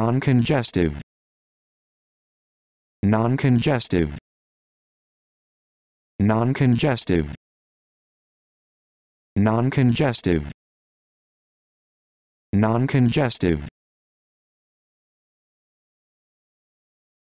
non-congestive non-congestive non-congestive non-congestive non-congestive